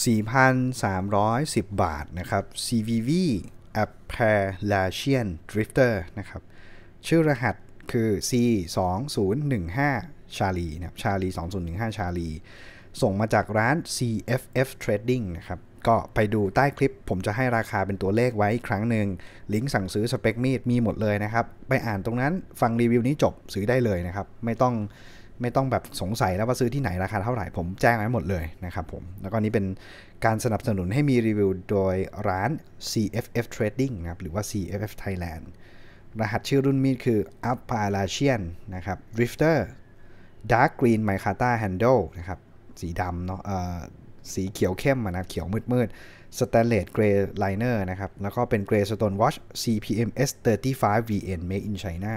4,310 บาท นะครับ CVV Appalachian Drifter นะครับ ชื่อรหัสคือ C 2 0 1 5ชาลีนะครับชาลี2015ชาลี ส่งมาจากร้าน CFF Trading นะครับ ก็ไปดูใต้คลิป ผมจะให้ราคาเป็นตัวเลขไว้ครั้งหนึ่งลิงก์สั่งซื้อสเปคมีด มีหมดเลยนะครับ ไปอ่านตรงนั้นฟังรีวิวนี้จบ ซื้อได้เลยนะครับ ไม่ต้องไม่ต้องแบบสงสัยแล้วว่าซื้อที่ไหนราคาเท่าไหร่ผมแจ้งไว้หมดเลยนะครับผม แล้วก็นี้เป็นการสนับสนุนให้มีรีวิวโดยร้าน CFF Trading นะครับหรือว่า CFF Thailand รหัสชื่อรุ่นมีดคือ Appalachian นะครับ Drifter Dark Green Micarta Handle นะครับสีดำเนาะสีเขียวเข้มนะเขียวมืดๆ Stainless Grey Liner นะครับแล้วก็เป็น Grey Stone Watch CPMS 35 VN Made in China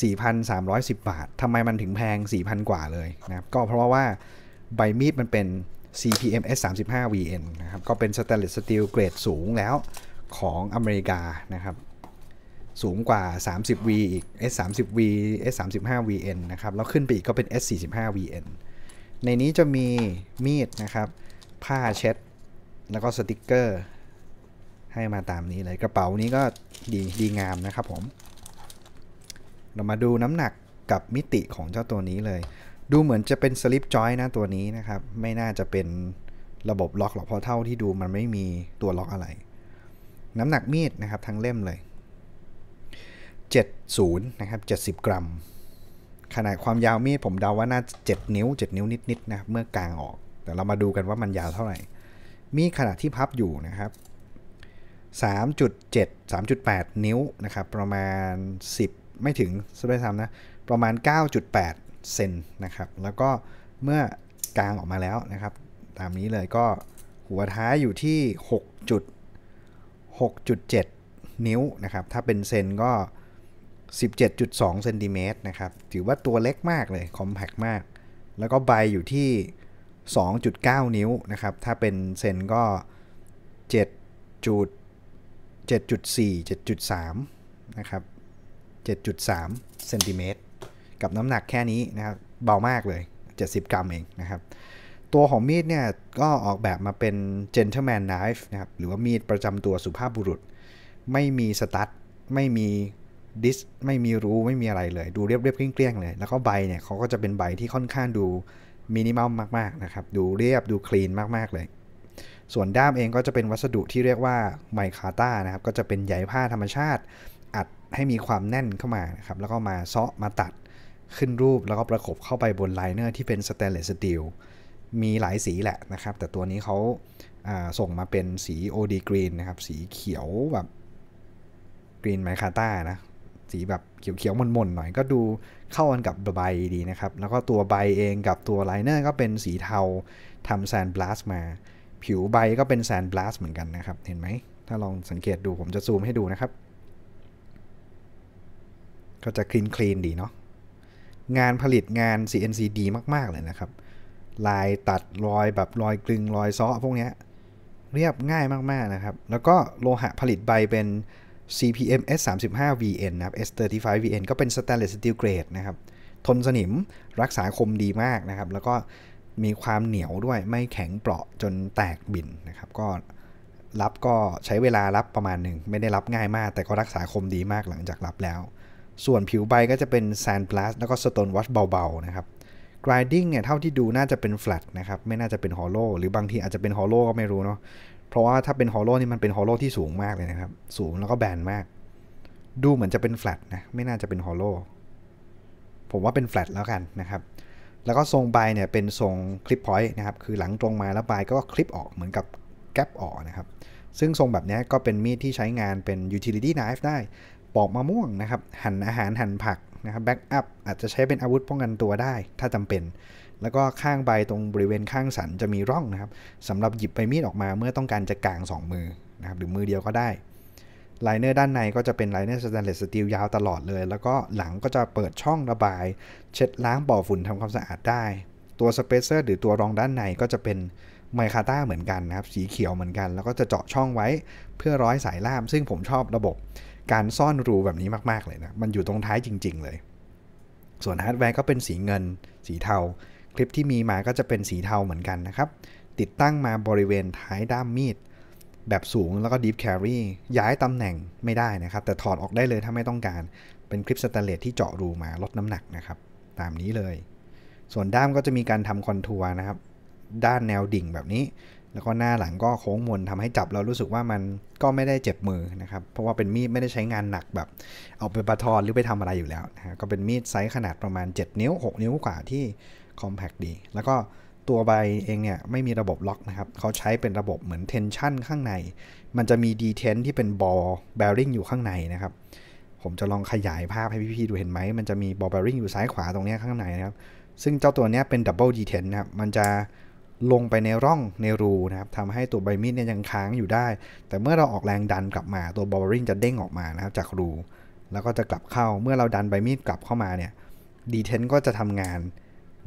4,310 บาททำไมมันถึงแพง 4,000 กว่าเลยนะครับ ก็เพราะว่า ใบมีดมันเป็น CPMS 35 VN นะครับ ก็เป็นสแตนเลสสตีลเกรดสูงแล้วของอเมริกานะครับ สูงกว่า 30V อีก S30V S35VN นะครับ แล้วขึ้นไปอีกก็เป็น S45VN ในนี้จะมีมีดนะครับ ผ้าเช็ด แล้วก็สติกเกอร์ ให้มาตามนี้เลย กระเป๋านี้ก็ดีดีงามนะครับผมเรามาดูน้ำหนักกับมิติของเจ้าตัวนี้เลย ดูเหมือนจะเป็นสลิปจอยนะตัวนี้นะครับ ไม่น่าจะเป็นระบบล็อกหรอกเพราะเท่าที่ดูมันไม่มีตัวล็อกอะไร น้ำหนักมีดนะครับทั้งเล่มเลย70นะครับ 70 กรัม ขนาดความยาวมีดผมเดาว่าน่า7 นิ้ว 7 นิ้วนิดๆนะเมื่อกลางออก แต่เรามาดูกันว่ามันยาวเท่าไหร่ มีดขนาดที่พับอยู่นะครับ 3.7 3.8 นิ้วนะครับ ประมาณ10ไม่ถึงสุด้วยซำนะ ประมาณ 9.8 เซนนะครับ แล้วก็เมื่อกลางออกมาแล้วนะครับ ตามนี้เลยก็หัวท้ายอยู่ที่6.6.7 นิ้วนะครับ ถ้าเป็นเซนก็ 17.2เซนติเมตรนะครับถือว่าตัวเล็กมากเลยคอมแพกมาก แล้วก็ใบอยู่ที่ 2.9 นิ้วนะครับถ้าเป็นเซนก็7.7.4 7.3 นะครับ7.3เซนติเมตร กับน้ำหนักแค่นี้นะครับเบามากเลย 70 กรัมเองนะครับตัวของมีดเนี่ยก็ออกแบบมาเป็น gentleman knife นะครับหรือว่ามีดประจำตัวสุภาพบุรุษ ไม่มีสตั๊ดไม่มีดิสไม่มีรูไม่มีอะไรเลย ดูเรียบเรียบเกลี้ยงเลย แล้วก็ใบเนี่ยเขาก็จะเป็นใบที่ค่อนข้างดูมินิมัลมากๆนะครับดูเรียบดูคลีนมากๆเลยส่วนด้ามเองก็จะเป็นวัสดุที่เรียกว่าไมคาต้านะครับก็จะเป็นใยผ้าธรรมชาติอัดให้มีความแน่นเข้ามานะครับ แล้วก็มาเซาะมาตัดขึ้นรูป แล้วก็ประกบเข้าไปบนไลเนอร์ที่เป็นสแตนเลสสตีล มีหลายสีแหละนะครับ แต่ตัวนี้เขาส่งมาเป็นสีโอดีกรีนนะครับ สีเขียวแบบกรีนไมคาต้านะ สีแบบเขียวๆมนๆหน่อย ก็ดูเข้ากันกับใบดีนะครับ แล้วก็ตัวใบเองกับตัวไลเนอร์ก็เป็นสีเทาทำแซนบลัสมา ผิวใบก็เป็นแซนบลัสเหมือนกันนะครับ เห็นไหม ถ้าลองสังเกตดู ผมจะซูมให้ดูนะครับก็จะคลีนคลีนดีเนาะ งานผลิตงาน CNC ดีมากๆ เลยนะครับ ลายตัดรอยแบบรอยกลึงรอยซ้อพวกนี้ เรียบง่ายมากๆนะครับ แล้วก็โลหะผลิตใบเป็น CPM S35VN นะครับ S35VN ก็เป็น stainless steel grade นะครับ ทนสนิมรักษาคมดีมากนะครับ แล้วก็มีความเหนียวด้วย ไม่แข็งเปราะจนแตกบินนะครับ ก็รับก็ใช้เวลารับประมาณหนึ่ง ไม่ได้รับง่ายมาก แต่ก็รักษาคมดีมากหลังจากรับแล้วส่วนผิวใบก็จะเป็นแซนด์บลัสแล้วก็สโตนวอชเบาๆนะครับกราดดิ้งเนี่ยเท่าที่ดูน่าจะเป็นแฟลตนะครับ ไม่น่าจะเป็นฮอลโลหรือบางทีอาจจะเป็นฮอลโลก็ไม่รู้เนาะเพราะว่าถ้าเป็นฮอลโลนี่มันเป็นฮอลโลที่สูงมากเลยนะครับ สูงแล้วก็แบนมาก ดูเหมือนจะเป็นแฟลตนะไม่น่าจะเป็นฮอลโลผมว่าเป็นแฟลตแล้วกันนะครับ แล้วก็ทรงใบเนี่ยเป็นทรงคลิปพอยต์นะครับคือหลังตรงมาแล้วใบก็คลิปออกเหมือนกับแกปออกนะครับซึ่งทรงแบบนี้ก็เป็นมีดที่ใช้งานเป็น utility knife ได้ปอกมะม่วงนะครับหั่นอาหารหั่นผักนะครับแบ็กอัพ อาจจะใช้เป็นอาวุธป้องกันตัวได้ ถ้าจำเป็น แล้วก็ข้างใบตรงบริเวณข้างสันจะมีร่องนะครับสำหรับหยิบใบมีดออกมาเมื่อต้องการจะกาง 2 มือนะครับหรือมือเดียวก็ได้ไลเนอร์ด้านในก็จะเป็นไลเนอร์สแตนเลสสตีลยาวตลอดเลย แล้วก็หลังก็จะเปิดช่องระบาย เช็ดล้างบ่อฝุ่นทำความสะอาดได้ ตัวสเปเซอร์หรือตัวรองด้านในก็จะเป็นไมคาต้าเหมือนกันนะครับ สีเขียวเหมือนกันแล้วก็จะเจาะช่องไว้เพื่อร้อยสายล่าม ซึ่งผมชอบระบบ การซ่อนรูแบบนี้มาก ๆ เลยนะ มันอยู่ตรงท้ายจริง ๆ เลย ส่วนฮาร์ดแวร์ก็เป็นสีเงิน สีเทาคลิปที่มีมาก็จะเป็นสีเทาเหมือนกันนะครับ ติดตั้งมาบริเวณท้ายด้ามมีด แบบสูงแล้วก็ดีฟแครี r ย้ายตำแหน่งไม่ได้นะครับ แต่ถอดออกได้เลยถ้าไม่ต้องการ เป็นคลิปสแตนเลสที่เจาะรูมาลดน้ำหนักนะครับตามนี้เลย ส่วนด้ามก็จะมีการทำคอนทัวร์นะครับด้านแนวดิ่งแบบนี้ แล้วก็หน้าหลังก็โค้งมนทำให้จับเรารู้สึกว่ามันก็ไม่ได้เจ็บมือนะครับ เพราะว่าเป็นมีดไม่ได้ใช้งานหนักแบบเอาไปประทอนหรือไปทำอะไรอยู่แล้วนะก็เป็นมีดไซส์ขนาดประมาณ7นิ้ว 6นิ้วกว่าที่ คอมแพคดี แล้วก็ตัวใบเองเนี่ย ไม่มีระบบล็อกนะครับเขาใช้เป็นระบบเหมือนเทนชั่นข้างในมันจะมีดีเทนที่เป็นบอลเบริงอยู่ข้างในนะครับผมจะลองขยายภาพให้พี่ๆดูเห็นไหมมันจะมีบอลเบริงอยู่ซ้ายขวาตรงนี้ข้างในนะครับ ซึ่งเจ้าตัวนี้เป็นดับเบิลดีเทนนะครับมันจะลงไปในร่องในรูนะครับทำให้ตัวใบมีดเนี่ยยังค้างอยู่ได้ แต่เมื่อเราออกแรงดันกลับมา ตัวบอลริงจะเด้งออกมานะครับจากรูแล้วก็จะกลับเข้าเมื่อเราดันใบมีดกลับเข้ามาเนี่ยดีเทนก็จะทำงาน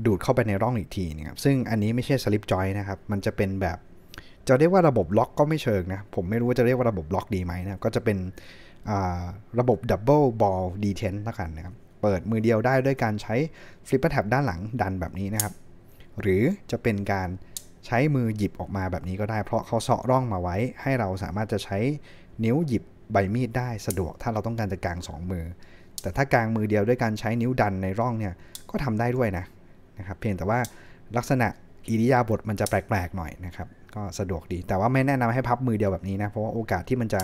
ดูดเข้าไปในร่องอีกทีนะครับซึ่งอันนี้ไม่ใช่สลิปจอยนะครับ มันจะเป็นแบบ จะเรียกว่าระบบล็อกก็ไม่เชิงนะผมไม่รู้ว่าจะเรียกว่าระบบล็อกดีไหมนะก็จะเป็นระบบดับเบิลบอลดีเทน์ละกันนะครับเปิดมือเดียวได้ด้วยการใช้ฟลิปเปอร์แท็บด้านหลังดันแบบนี้นะครับหรือจะเป็นการใช้มือหยิบออกมาแบบนี้ก็ได้เพราะเขาเสาะร่องมาไว้ ให้เราสามารถจะใช้นิ้วหยิบใบมีดได้สะดวก ถ้าเราต้องการจะกาง2มือ แต่ถ้ากางมือเดียวด้วยการใช้นิ้วดันในร่องเนี่ยก็ทำได้ด้วยนะนะครับเพียงแต่ว่าลักษณะอิริยาบถมันจะแปลกๆหน่อยนะครับ ก็สะดวกดีแต่ว่าไม่แนะนำให้พับมือเดียวแบบนี้นะเพราะว่าโอกาสที่มันจะ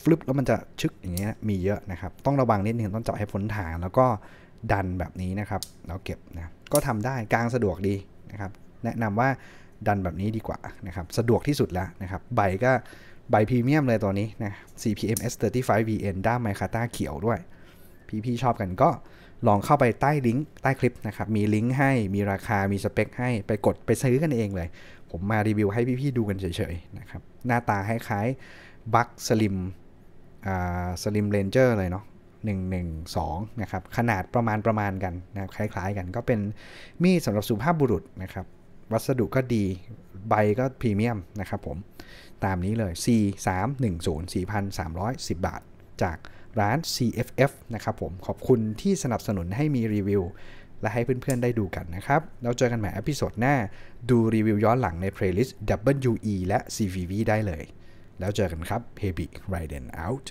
ฟลิปแล้วมันจะชึกอย่างเงี้ยมีเยอะนะครับต้องระวังนิดนึงต้องจับให้พ้นฐานแล้วก็ดันแบบนี้นะครับแล้วเก็บนะก็ทำได้กลางสะดวกดีะครับแนะนำว่าดันแบบนี้ดีกว่านะครับ สะดวกที่สุดแล้วนะครับ ใบก็ ใบพรีเมียมเลยตัวนี้นะ CPMS 35 VN ด้ามไมคาต้าเขียวด้วย พี่พี่ชอบกันก็ลองเข้าไปใต้ลิงก์ใต้คลิปนะครับ มีลิงก์ให้มีราคา มีสเปคให้ไปกดไปซื้อกันเองเลย ผมมารีวิวให้พี่พี่ดูกันเฉยๆนะครับ หน้าตาคล้ายๆบัคสลิมอ่าสลิมเรนเจอร์เลยเนาะ112 นะครับ ขนาดประมาณประมาณกันนะครับคล้ายๆ กันก็เป็นมีดสำหรับสุภาพบุรุษนะครับ วัสดุก็ดี ใบก็พรีเมียมนะครับผม ตามนี้เลย C 3 1 0 4,310 บาท จากร้าน CFF นะครับผมขอบคุณที่สนับสนุนให้มีรีวิว และให้เพื่อนๆได้ดูกันนะครับเราเจอกันใหม่อพิโซดหน้าดูรีวิวย้อนหลังในเพลย์ลิสต์ WE และ CVV ได้เลย แล้วเจอกันครับ Happy Riden Out